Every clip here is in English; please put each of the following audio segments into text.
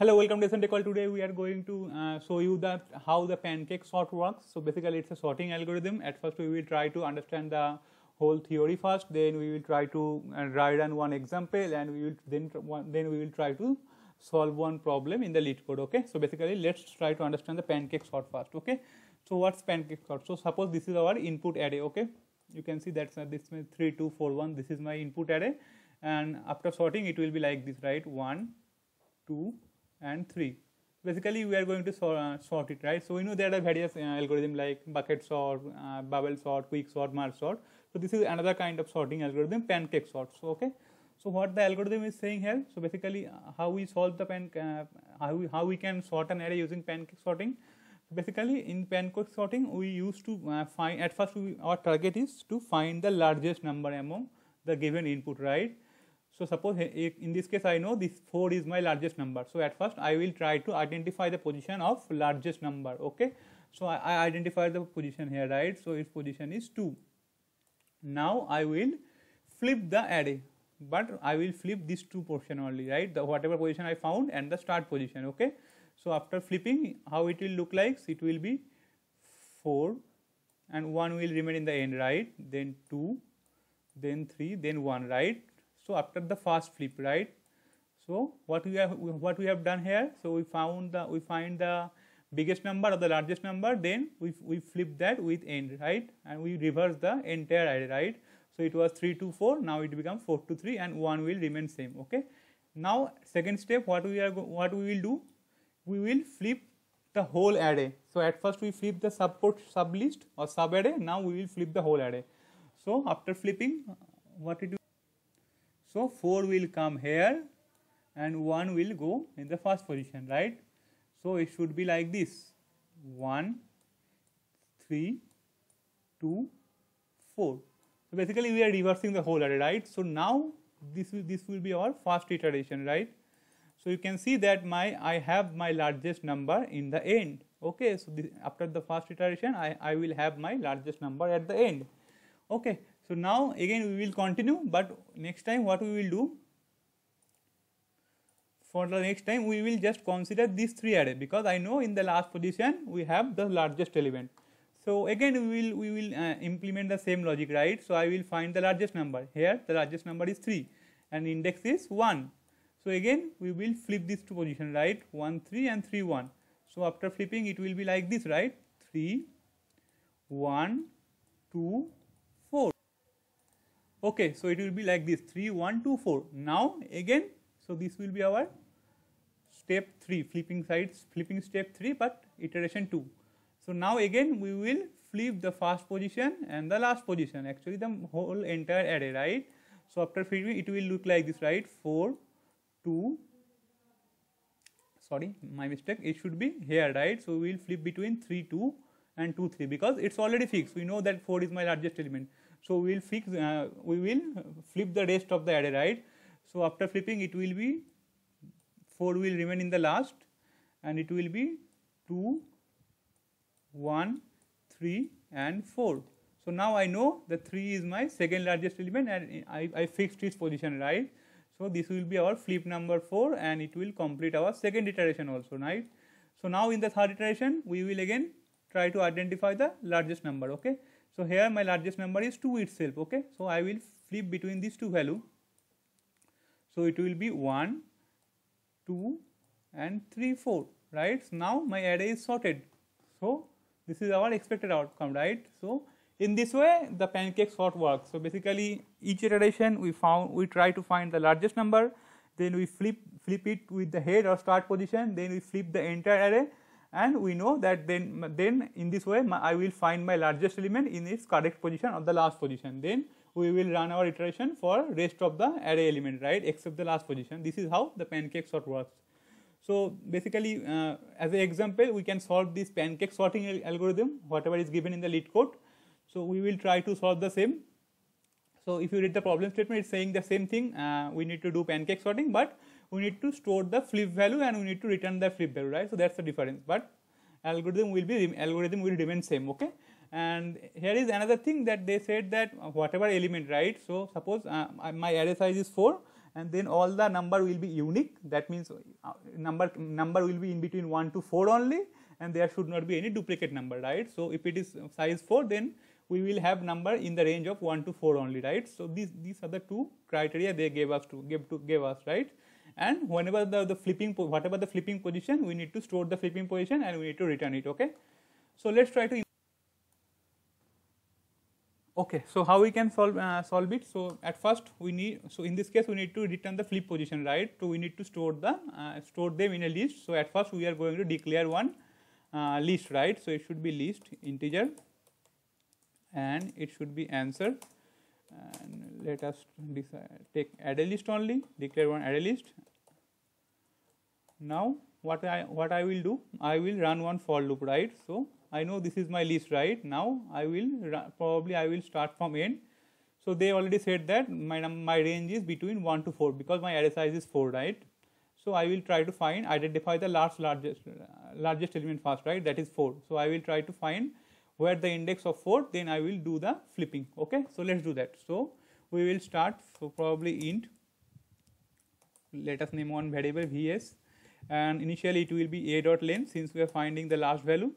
Hello, welcome to SMTech Call. Today we are going to uh, show you that how the pancake sort works. So basically it's a sorting algorithm. At first we will try to understand the whole theory first, then we will try to uh, write on one example and we will then, then we will try to solve one problem in the lead code, okay. So basically let's try to understand the pancake sort first, okay. So what's pancake sort? So suppose this is our input array, okay. You can see that's uh, this 3, 2, 4, 1, this is my input array and after sorting it will be like this, right, 1, 2, and 3 basically we are going to sort, uh, sort it right so we know there are various uh, algorithm like bucket sort uh, bubble sort quick sort merge sort so this is another kind of sorting algorithm pancake sort so okay so what the algorithm is saying here so basically uh, how we solve the pan uh, how, we, how we can sort an array using pancake sorting basically in pancake sorting we used to uh, find at first we, our target is to find the largest number among the given input right so suppose in this case I know this 4 is my largest number. So at first I will try to identify the position of largest number. Okay. So I, I identify the position here right. So its position is 2. Now I will flip the array but I will flip this 2 portion only right the whatever position I found and the start position. Okay. So after flipping how it will look like it will be 4 and 1 will remain in the end right then 2 then 3 then 1 right so after the first flip right so what we have what we have done here so we found the we find the biggest number or the largest number then we, we flip that with end right and we reverse the entire array right so it was 3 to 4 now it becomes 4 to 3 and 1 will remain same okay now second step what we are what we will do we will flip the whole array so at first we flip the support sub list or sub array now we will flip the whole array so after flipping what it so 4 will come here and 1 will go in the first position, right? So it should be like this 1, 3, 2, 4. So basically we are reversing the whole array, right? So now this will, this will be our first iteration, right? So you can see that my I have my largest number in the end. Okay, so this, after the first iteration, I, I will have my largest number at the end. Okay, so now again we will continue but next time what we will do for the next time we will just consider these three array because I know in the last position we have the largest element. So again we will we will uh, implement the same logic right. So I will find the largest number here the largest number is 3 and index is 1. So again we will flip these two position right 1 3 and 3 1. So after flipping it will be like this right 3 1 2 Okay, so it will be like this 3, 1, 2, 4. Now again, so this will be our step 3, flipping sides, flipping step 3, but iteration 2. So now again we will flip the first position and the last position, actually the whole entire array, right? So after flipping it will look like this, right? 4, 2, sorry my mistake it should be here right so we will flip between 3 2 and 2 3 because it's already fixed we know that 4 is my largest element so we will fix, uh, we will flip the rest of the array, right? So after flipping, it will be 4 will remain in the last and it will be 2, 1, 3 and 4. So now I know the 3 is my second largest element and I, I fixed its position, right? So this will be our flip number 4 and it will complete our second iteration also, right? So now in the third iteration, we will again try to identify the largest number, okay? So here my largest number is 2 itself, okay. So I will flip between these two value. So it will be 1, 2 and 3, 4, right. So now my array is sorted. So this is our expected outcome, right. So in this way the pancake sort works. So basically each iteration we found, we try to find the largest number, then we flip, flip it with the head or start position, then we flip the entire array and we know that then then in this way my, I will find my largest element in its correct position or the last position then we will run our iteration for rest of the array element right except the last position this is how the pancake sort works so basically uh, as an example we can solve this pancake sorting al algorithm whatever is given in the lead code so we will try to solve the same so if you read the problem statement it's saying the same thing uh, we need to do pancake sorting but we need to store the flip value and we need to return the flip value, right? So that's the difference. But algorithm will be algorithm will remain same, okay? And here is another thing that they said that whatever element, right? So suppose uh, my array size is four, and then all the number will be unique. That means uh, number number will be in between one to four only, and there should not be any duplicate number, right? So if it is size four, then we will have number in the range of 1 to 4 only right so these these are the two criteria they gave us to give to give us right and whenever the, the flipping whatever the flipping position we need to store the flipping position and we need to return it okay so let's try to okay so how we can solve uh, solve it so at first we need so in this case we need to return the flip position right so we need to store the uh, store them in a list so at first we are going to declare one uh, list right so it should be list integer and it should be answer and let us decide, take a list only declare one a list now what i what i will do i will run one for loop right so i know this is my list right now i will probably i will start from end. so they already said that my my range is between 1 to 4 because my array size is 4 right so i will try to find identify the last largest largest element first right that is 4 so i will try to find where the index of 4 then I will do the flipping okay so let's do that so we will start so probably int let us name one variable vs and initially it will be a dot len since we are finding the last value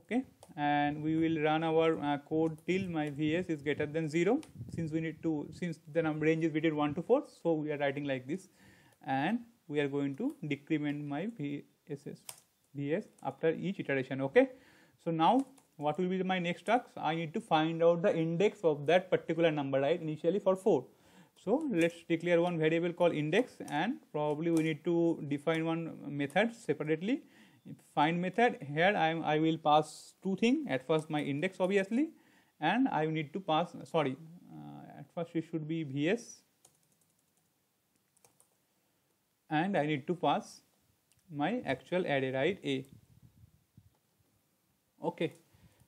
okay and we will run our uh, code till my vs is greater than 0 since we need to since the number range is between 1 to 4 so we are writing like this and we are going to decrement my vss ds after each iteration okay so now what will be my next task i need to find out the index of that particular number right initially for 4 so let's declare one variable called index and probably we need to define one method separately find method here I, I will pass two things at first my index obviously and I need to pass sorry uh, at first it should be vs and I need to pass my actual array, right? A. Okay.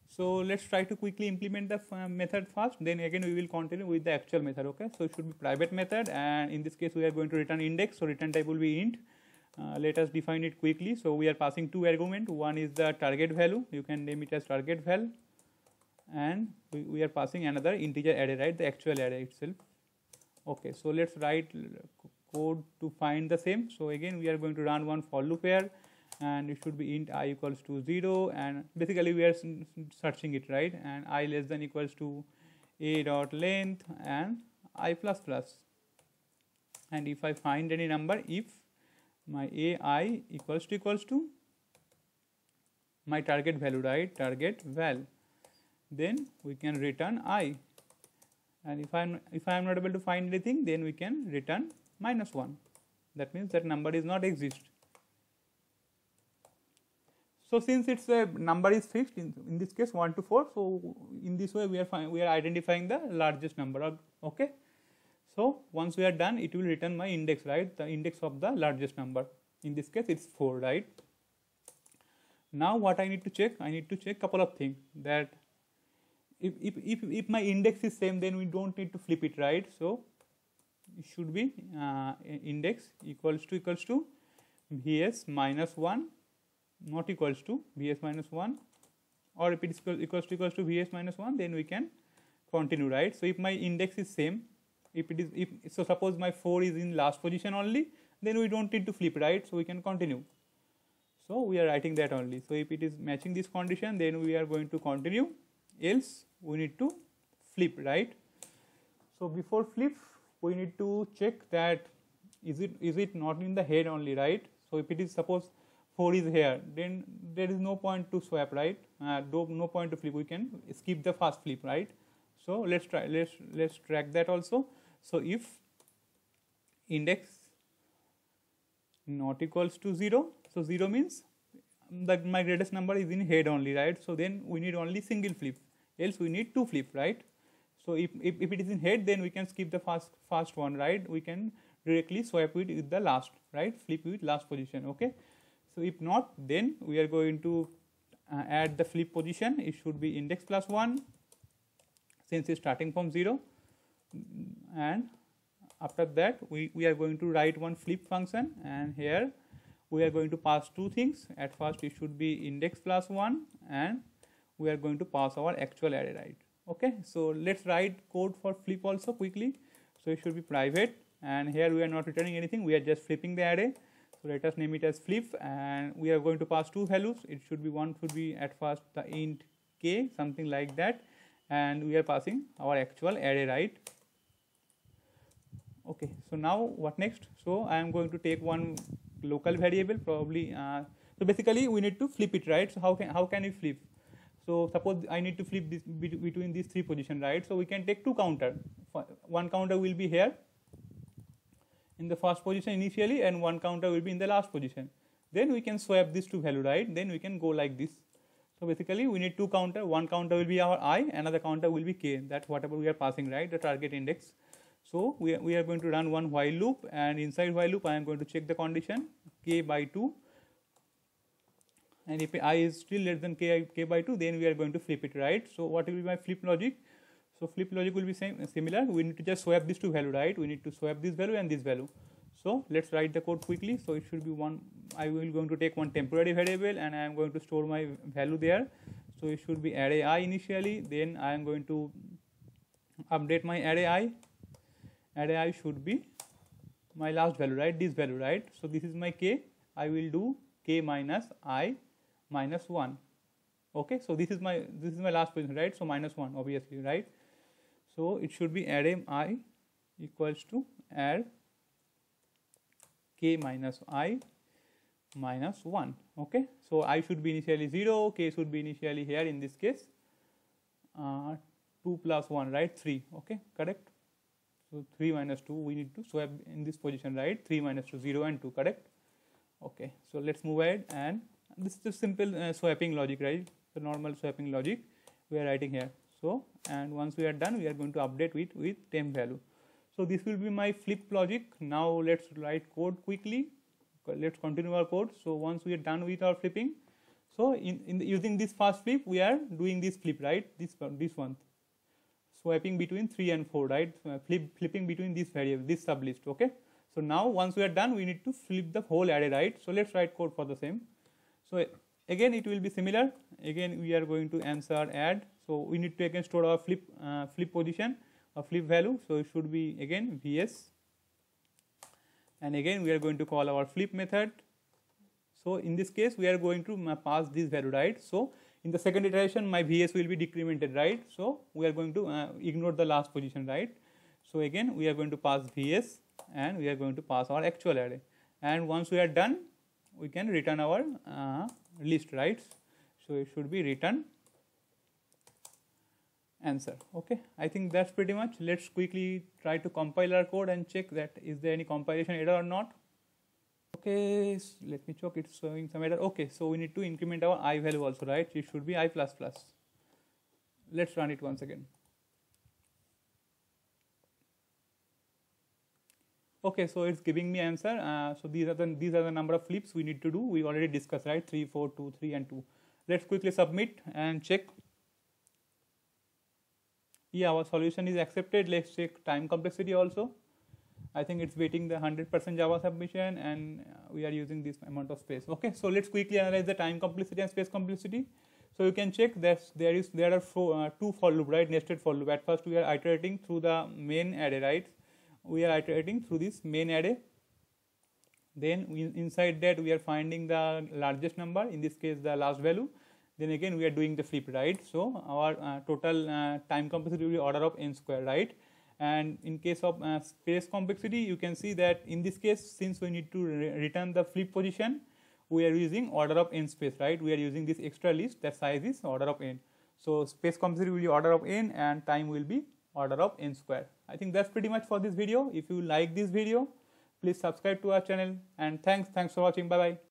So let's try to quickly implement the uh, method first then again we will continue with the actual method okay. So it should be private method and in this case we are going to return index so return type will be int. Uh, let us define it quickly. So we are passing two argument one is the target value you can name it as target val and we, we are passing another integer array right the actual array itself. Okay so let's write code to find the same. So again we are going to run one for loop here and it should be int i equals to 0 and basically we are searching it right and i less than equals to a dot length and i plus plus and if I find any number if my a i equals to equals to my target value right target val then we can return i and if I am if I am not able to find anything then we can return minus 1 that means that number is not exist so since it's a number is fixed in, in this case 1 to 4 so in this way we are we are identifying the largest number of, okay so once we are done it will return my index right the index of the largest number in this case it's 4 right now what I need to check I need to check couple of things that if, if, if, if my index is same then we don't need to flip it right so should be uh, index equals to equals to vs minus 1 not equals to vs minus 1 or if it is equals to equals to vs minus 1 then we can continue right. So, if my index is same if it is if so suppose my 4 is in last position only then we don't need to flip right. So, we can continue. So, we are writing that only. So, if it is matching this condition then we are going to continue else we need to flip right. So, before flip we need to check that is it is it not in the head only right so if it is suppose 4 is here then there is no point to swap right uh, no, no point to flip we can skip the first flip right so let's try let's let's track that also so if index not equals to 0 so 0 means that my greatest number is in head only right so then we need only single flip else we need two flip right so if, if, if it is in head, then we can skip the first, first one, right? We can directly swap it with the last, right? Flip with last position, okay? So if not, then we are going to uh, add the flip position. It should be index plus 1 since it's starting from 0 and after that we, we are going to write one flip function and here we are going to pass two things. At first it should be index plus 1 and we are going to pass our actual array right okay so let's write code for flip also quickly so it should be private and here we are not returning anything we are just flipping the array so let us name it as flip and we are going to pass two values it should be one should be at first the int k something like that and we are passing our actual array right okay so now what next so i am going to take one local variable probably uh, so basically we need to flip it right so how can how can we flip so suppose I need to flip this between these three position, right? So we can take two counter. One counter will be here in the first position initially and one counter will be in the last position. Then we can swap these two value, right? Then we can go like this. So basically we need two counter, one counter will be our i, another counter will be k. That's whatever we are passing, right? The target index. So we are, we are going to run one while loop and inside while loop I am going to check the condition k by 2 and if i is still less than k, k by 2 then we are going to flip it right. So, what will be my flip logic? So, flip logic will be same similar we need to just swap these two value right we need to swap this value and this value. So, let us write the code quickly. So, it should be one I will going to take one temporary variable and I am going to store my value there. So, it should be array i initially then I am going to update my array i array i should be my last value right this value right. So, this is my k I will do k minus i minus 1 okay so this is my this is my last position right so minus 1 obviously right so it should be array i equals to add k minus i minus 1 okay so i should be initially 0 k should be initially here in this case uh, 2 plus 1 right 3 okay correct so 3 minus 2 we need to swap in this position right 3 minus 2 0 and 2 correct okay so let's move ahead and this is the simple uh, swapping logic right the normal swapping logic we are writing here so and once we are done we are going to update it with temp value so this will be my flip logic now let's write code quickly let's continue our code so once we are done with our flipping so in, in the, using this fast flip we are doing this flip right this this one swapping between 3 and 4 right uh, flip flipping between this variable this sublist okay so now once we are done we need to flip the whole array right so let's write code for the same so, again it will be similar again we are going to answer add. So, we need to again store our flip uh, flip position or flip value. So, it should be again vs and again we are going to call our flip method. So, in this case we are going to pass this value right. So, in the second iteration my vs will be decremented right. So, we are going to uh, ignore the last position right. So, again we are going to pass vs and we are going to pass our actual array and once we are done we can return our uh, list right so it should be return answer okay i think that's pretty much let's quickly try to compile our code and check that is there any compilation error or not okay so let me check it's showing some error okay so we need to increment our i value also right it should be i plus plus let's run it once again Okay, so it's giving me answer. Uh, so these are the these are the number of flips we need to do. We already discussed, right? 3, 4, 2, 3 and 2. Let's quickly submit and check. Yeah, our solution is accepted. Let's check time complexity also. I think it's waiting the 100% Java submission and uh, we are using this amount of space. Okay, so let's quickly analyze the time complexity and space complexity. So you can check that there is there are four, uh, two for loop, right? Nested for loop. At first we are iterating through the main array, right? we are iterating through this main array then we, inside that we are finding the largest number in this case the last value then again we are doing the flip right so our uh, total uh, time complexity will be order of n square right and in case of uh, space complexity you can see that in this case since we need to re return the flip position we are using order of n space right we are using this extra list that size is order of n so space complexity will be order of n and time will be order of n square I think that's pretty much for this video. If you like this video, please subscribe to our channel and thanks. Thanks for watching. Bye bye.